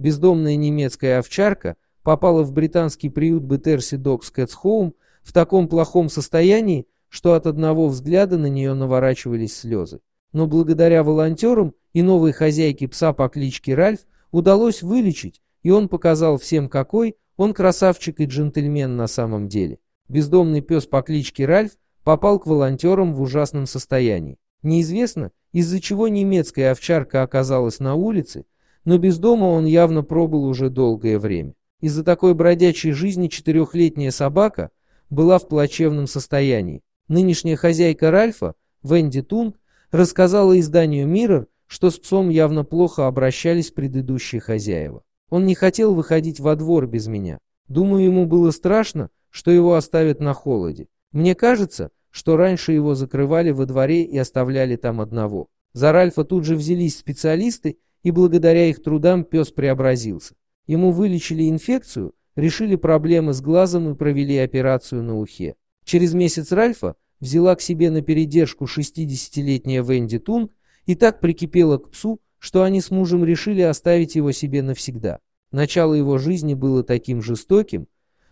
Бездомная немецкая овчарка попала в британский приют Бетерси Докс Кэтс Хоум в таком плохом состоянии, что от одного взгляда на нее наворачивались слезы. Но благодаря волонтерам и новой хозяйке пса по кличке Ральф удалось вылечить, и он показал всем, какой он красавчик и джентльмен на самом деле. Бездомный пес по кличке Ральф попал к волонтерам в ужасном состоянии. Неизвестно, из-за чего немецкая овчарка оказалась на улице, но без дома он явно пробыл уже долгое время. Из-за такой бродячей жизни четырехлетняя собака была в плачевном состоянии. Нынешняя хозяйка Ральфа, Венди Тун, рассказала изданию «Миррор», что с псом явно плохо обращались предыдущие хозяева. Он не хотел выходить во двор без меня. Думаю, ему было страшно, что его оставят на холоде. Мне кажется, что раньше его закрывали во дворе и оставляли там одного. За Ральфа тут же взялись специалисты, и благодаря их трудам пес преобразился. Ему вылечили инфекцию, решили проблемы с глазом и провели операцию на ухе. Через месяц Ральфа взяла к себе на передержку 60-летняя Венди Тунг и так прикипела к псу, что они с мужем решили оставить его себе навсегда. Начало его жизни было таким жестоким,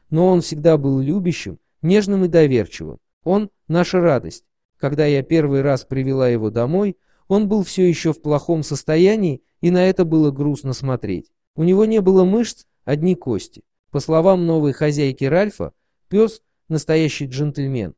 но он всегда был любящим, нежным и доверчивым. Он – наша радость. Когда я первый раз привела его домой – он был все еще в плохом состоянии, и на это было грустно смотреть. У него не было мышц, одни кости. По словам новой хозяйки Ральфа, пес – настоящий джентльмен,